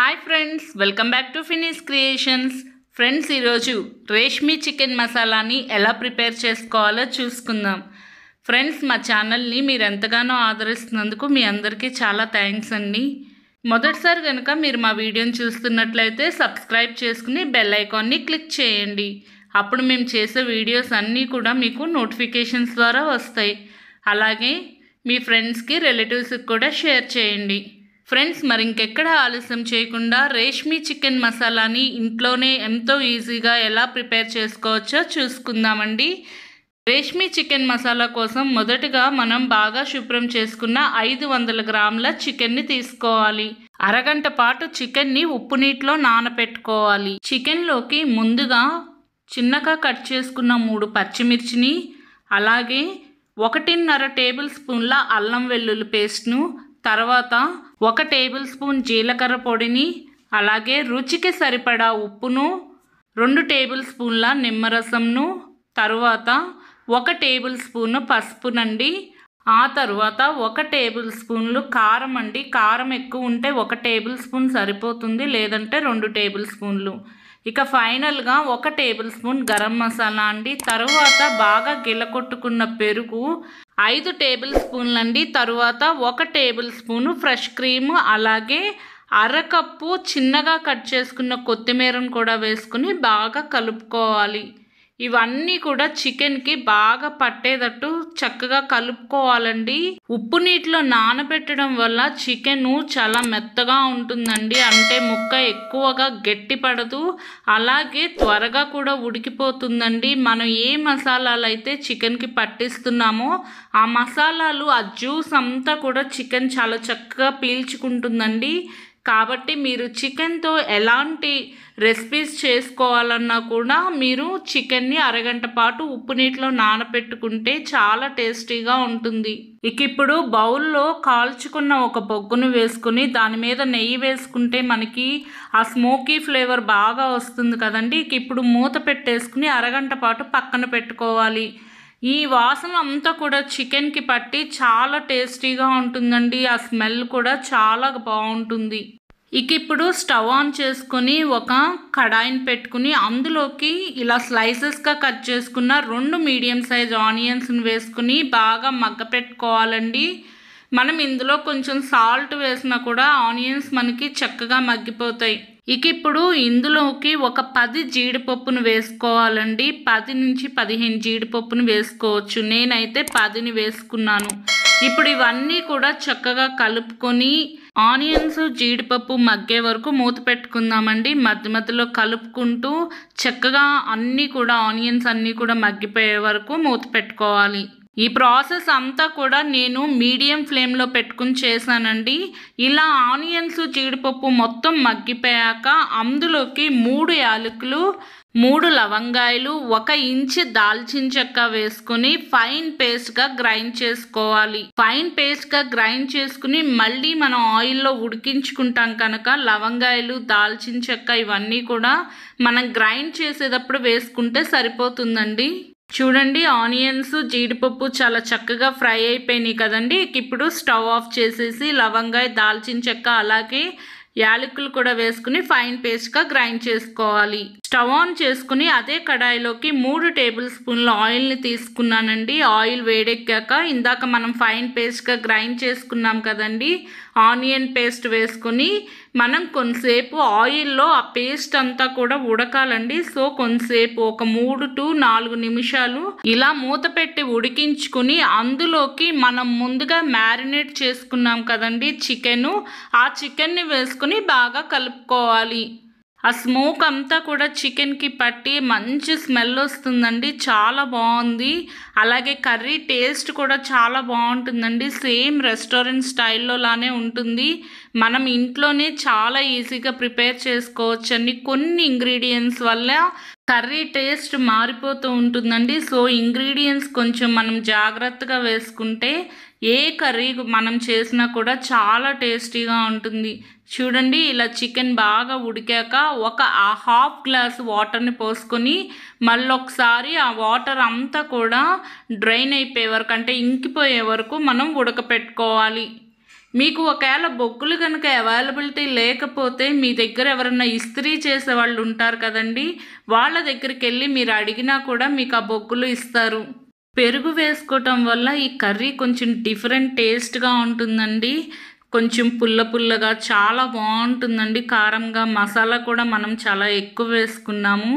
hi friends welcome back to finish creations friends ఈరోజు reshmi chicken మసాలాని ఎలా ప్రిపేర్ చేసుకోవాలో చూసుకుందాం ఫ్రెండ్స్ మా ఛానల్ని మీరు ఎంతగానో ఆదరిస్తున్నందుకు మీ అందరికీ చాలా థ్యాంక్స్ అండి మొదటిసారి కనుక మీరు మా వీడియోని చూస్తున్నట్లయితే సబ్స్క్రైబ్ చేసుకుని బెల్ ఐకాన్ని క్లిక్ చేయండి అప్పుడు మేము చేసే వీడియోస్ అన్నీ కూడా మీకు నోటిఫికేషన్స్ ద్వారా వస్తాయి అలాగే మీ ఫ్రెండ్స్కి రిలేటివ్స్కి కూడా షేర్ చేయండి ఫ్రెండ్స్ మరి ఇంకెక్కడ ఆలస్యం చేయకుండా రేష్మి చికెన్ మసాలాని ఇంట్లోనే ఎంతో ఈజీగా ఎలా ప్రిపేర్ చేసుకోవచ్చో చూసుకుందామండి రేష్మి చికెన్ మసాలా కోసం మొదటగా మనం బాగా శుభ్రం చేసుకున్న ఐదు వందల గ్రాముల చికెన్ని తీసుకోవాలి అరగంట పాటు చికెన్ని ఉప్పు నీటిలో నానపెట్టుకోవాలి చికెన్లోకి ముందుగా చిన్నగా కట్ చేసుకున్న మూడు పచ్చిమిర్చిని అలాగే ఒకటిన్నర టేబుల్ స్పూన్ల అల్లం వెల్లుల్లి పేస్ట్ను తర్వాత ఒక టేబుల్ స్పూన్ జీలకర్ర పొడిని అలాగే రుచికి సరిపడా ఉప్పును రెండు టేబుల్ స్పూన్ల నిమ్మరసంను తరువాత ఒక టేబుల్ స్పూన్ పసుపునండి ఆ తర్వాత ఒక టేబుల్ స్పూన్లు కారం అండి కారం ఎక్కువ ఉంటే ఒక టేబుల్ స్పూన్ సరిపోతుంది లేదంటే రెండు టేబుల్ స్పూన్లు ఇక ఫైనల్గా ఒక టేబుల్ స్పూన్ గరం మసాలా అండి తరువాత బాగా గిలకొట్టుకున్న పెరుగు ఐదు టేబుల్ స్పూన్లు అండి తరువాత ఒక టేబుల్ స్పూను ఫ్రెష్ క్రీమ్ అలాగే అరకప్పు చిన్నగా కట్ చేసుకున్న కొత్తిమీరను కూడా వేసుకుని బాగా కలుపుకోవాలి ఇవన్నీ కూడా చికెన్కి బాగా పట్టేటట్టు చక్కగా కలుపుకోవాలండి ఉప్పు నీటిలో నానబెట్టడం వల్ల చికెన్ చాలా మెత్తగా ఉంటుందండి అంటే ముక్క ఎక్కువగా గట్టి పడదు అలాగే త్వరగా కూడా ఉడికిపోతుందండి మనం ఏ మసాలాలు అయితే చికెన్కి పట్టిస్తున్నామో ఆ మసాలాలు ఆ జ్యూస్ అంతా కూడా చికెన్ చాలా చక్కగా పీల్చుకుంటుందండి కాబట్టి మీరు చికెన్తో ఎలాంటి రెసిపీస్ చేసుకోవాలన్నా కూడా మీరు చికెన్ని అరగంట పాటు ఉప్పు నీటిలో నానపెట్టుకుంటే చాలా టేస్టీగా ఉంటుంది ఇక ఇప్పుడు బౌల్లో కాల్చుకున్న ఒక బొగ్గును వేసుకుని దాని మీద నెయ్యి వేసుకుంటే మనకి ఆ స్మోకీ ఫ్లేవర్ బాగా వస్తుంది కదండి ఇక ఇప్పుడు మూత పెట్టేసుకుని అరగంట పాటు పక్కన పెట్టుకోవాలి ఈ వాసన అంతా కూడా చికెన్కి పట్టి చాలా టేస్టీగా ఉంటుందండి ఆ స్మెల్ కూడా చాలా బాగుంటుంది ఇక ఇప్పుడు స్టవ్ ఆన్ చేసుకుని ఒక కడాయిని పెట్టుకుని అందులోకి ఇలా స్లైసెస్గా కట్ చేసుకున్న రెండు మీడియం సైజ్ ఆనియన్స్ని వేసుకుని బాగా మగ్గ పెట్టుకోవాలండి మనం ఇందులో కొంచెం సాల్ట్ వేసినా కూడా ఆనియన్స్ మనకి చక్కగా మగ్గిపోతాయి ఇక ఇప్పుడు ఇందులోకి ఒక పది జీడిపప్పును వేసుకోవాలండి పది నుంచి పదిహేను జీడిపప్పును వేసుకోవచ్చు నేనైతే పదిని వేసుకున్నాను ఇప్పుడు ఇవన్నీ కూడా చక్కగా కలుపుకొని ఆనియన్స్ జీడిపప్పు మగ్గే వరకు మూత పెట్టుకుందామండి మధ్య మధ్యలో కలుపుకుంటూ చక్కగా అన్నీ కూడా ఆనియన్స్ అన్నీ కూడా మగ్గిపోయే వరకు మూత పెట్టుకోవాలి ఈ ప్రాసెస్ అంతా కూడా నేను మీడియం ఫ్లేమ్లో పెట్టుకుని చేశానండి ఇలా ఆనియన్స్ జీడిపప్పు మొత్తం మగ్గిపోయాక అందులోకి మూడు యాలకులు మూడు లవంగాయలు ఒక ఇంచు దాల్చిన చెక్క వేసుకుని ఫైన్ పేస్ట్ గా గ్రైండ్ చేసుకోవాలి ఫైన్ పేస్ట్ గా గ్రైండ్ చేసుకుని మళ్ళీ మనం ఆయిల్లో ఉడికించుకుంటాం కనుక లవంగాయలు దాల్చిన చెక్క ఇవన్నీ కూడా మనం గ్రైండ్ చేసేటప్పుడు వేసుకుంటే సరిపోతుందండి చూడండి ఆనియన్స్ జీడిపప్పు చాలా చక్కగా ఫ్రై అయిపోయినాయి కదండి ఇప్పుడు స్టవ్ ఆఫ్ చేసేసి లవంగాయ దాల్చిన చెక్క అలాగే యాలకులు కూడా వేసుకుని ఫైన్ పేస్ట్గా గ్రైండ్ చేసుకోవాలి స్టవ్ ఆన్ చేసుకుని అదే కడాయిలోకి మూడు టేబుల్ స్పూన్ల ఆయిల్ని తీసుకున్నానండి ఆయిల్ వేడెక్కాక ఇందాక మనం ఫైన్ పేస్ట్గా గ్రైండ్ చేసుకున్నాం కదండి ఆనియన్ పేస్ట్ వేసుకుని మనం కొంతసేపు ఆయిల్లో ఆ పేస్ట్ అంతా కూడా ఉడకాలండి సో కొంతసేపు ఒక మూడు టు నాలుగు నిమిషాలు ఇలా మూత పెట్టి ఉడికించుకుని అందులోకి మనం ముందుగా మ్యారినేట్ చేసుకున్నాం కదండి చికెను ఆ చికెన్ని వేసుకుని బాగా కలుపుకోవాలి ఆ స్మోక్ అంతా కూడా చికెన్కి పట్టి మంచి స్మెల్ వస్తుందండి చాలా బాగుంది అలాగే కర్రీ టేస్ట్ కూడా చాలా బాగుంటుందండి సేమ్ రెస్టారెంట్ స్టైల్లో లానే ఉంటుంది మనం ఇంట్లోనే చాలా ఈజీగా ప్రిపేర్ చేసుకోవచ్చండి కొన్ని ఇంగ్రీడియంట్స్ వల్ల కర్రీ టేస్ట్ మారిపోతూ ఉంటుందండి సో ఇంగ్రీడియంట్స్ కొంచెం మనం జాగ్రత్తగా వేసుకుంటే ఏ కర్రీ మనం చేసినా కూడా చాలా టేస్టీగా ఉంటుంది చూడండి ఇలా చికెన్ బాగా ఉడికాక ఒక హాఫ్ గ్లాస్ వాటర్ని పోసుకొని మళ్ళొకసారి ఆ వాటర్ అంతా కూడా డ్రైన్ అయిపోయే వరకు అంటే ఇంకిపోయే వరకు మనం ఉడకపెట్టుకోవాలి మీకు ఒకవేళ బొగ్గులు కనుక అవైలబిలిటీ లేకపోతే మీ దగ్గర ఎవరన్నా ఇస్త్రీ చేసే వాళ్ళు ఉంటారు కదండి వాళ్ళ దగ్గరికి వెళ్ళి మీరు అడిగినా కూడా మీకు ఆ బొగ్గులు ఇస్తారు పెరుగు వేసుకోవటం వల్ల ఈ కర్రీ కొంచెం డిఫరెంట్ టేస్ట్గా ఉంటుందండి కొంచెం పుల్ల పుల్లగా చాలా బాగుంటుందండి కారంగా మసాలా కూడా మనం చాలా ఎక్కువ వేసుకున్నాము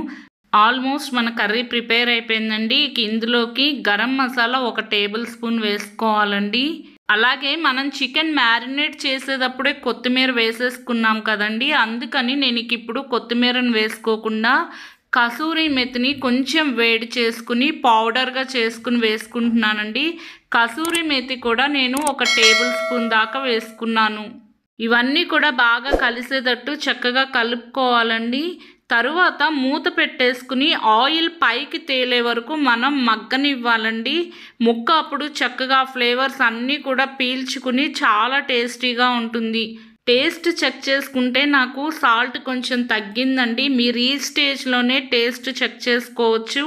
ఆల్మోస్ట్ మన కర్రీ ప్రిపేర్ అయిపోయిందండి ఇందులోకి గరం మసాలా ఒక టేబుల్ స్పూన్ వేసుకోవాలండి అలాగే మనం చికెన్ మ్యారినేట్ చేసేటప్పుడే కొత్తిమీర వేసేసుకున్నాం కదండి అందుకని నేను ఇప్పుడు కొత్తిమీరను వేసుకోకుండా కసూరి మెతిని కొంచెం వేడి చేసుకుని పౌడర్గా చేసుకుని వేసుకుంటున్నానండి కసూరి మెతి కూడా నేను ఒక టేబుల్ స్పూన్ దాకా వేసుకున్నాను ఇవన్నీ కూడా బాగా కలిసేటట్టు చక్కగా కలుపుకోవాలండి తరువాత మూత పెట్టేసుకుని ఆయిల్ పైకి తేలే వరకు మనం మగ్గనివ్వాలండి ముక్క అప్పుడు చక్కగా ఫ్లేవర్స్ అన్నీ కూడా పీల్చుకుని చాలా టేస్టీగా ఉంటుంది టేస్ట్ చెక్ చేసుకుంటే నాకు సాల్ట్ కొంచెం తగ్గిందండి మీరు ఈ స్టేజ్లోనే టేస్ట్ చెక్ చేసుకోవచ్చు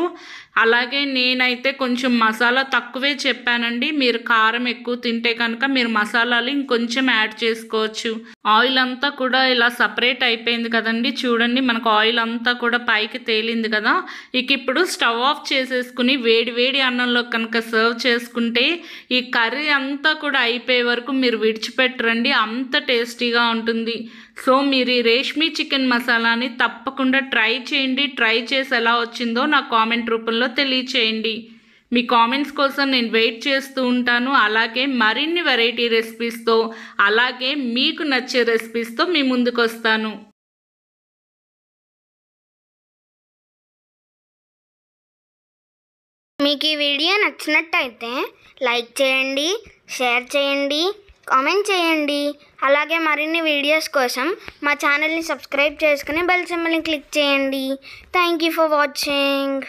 అలాగే నేనైతే కొంచెం మసాలా తక్కువే చెప్పానండి మీరు కారం ఎక్కువ తింటే కనుక మీరు మసాలాలు ఇంకొంచెం యాడ్ చేసుకోవచ్చు ఆయిల్ అంతా కూడా ఇలా సపరేట్ అయిపోయింది కదండి చూడండి మనకు ఆయిల్ అంతా కూడా పైకి తేలింది కదా ఇక ఇప్పుడు స్టవ్ ఆఫ్ చేసేసుకుని వేడి వేడి అన్నంలో కనుక సర్వ్ చేసుకుంటే ఈ కర్రీ అంతా కూడా అయిపోయే వరకు మీరు విడిచిపెట్టరండి అంత టేస్టీగా ఉంటుంది సో మీరు ఈ రేష్మి చికెన్ మసాలాని తప్పకుండా ట్రై చేయండి ట్రై చేసి ఎలా వచ్చిందో నా కామెంట్ రూపంలో రూపంలో తెలియచేయండి మీ కామెంట్స్ కోసం నేను వెయిట్ చేస్తూ ఉంటాను అలాగే మరిన్ని వెరైటీ రెసిపీస్తో అలాగే మీకు నచ్చే రెసిపీస్తో మీ ముందుకు వస్తాను మీకు ఈ వీడియో నచ్చినట్టయితే లైక్ చేయండి షేర్ చేయండి కామెంట్ చేయండి అలాగే మరిన్ని వీడియోస్ కోసం మా ఛానల్ని సబ్స్క్రైబ్ చేసుకుని బెల్ సింబల్ని క్లిక్ చేయండి థ్యాంక్ యూ ఫర్ వాచింగ్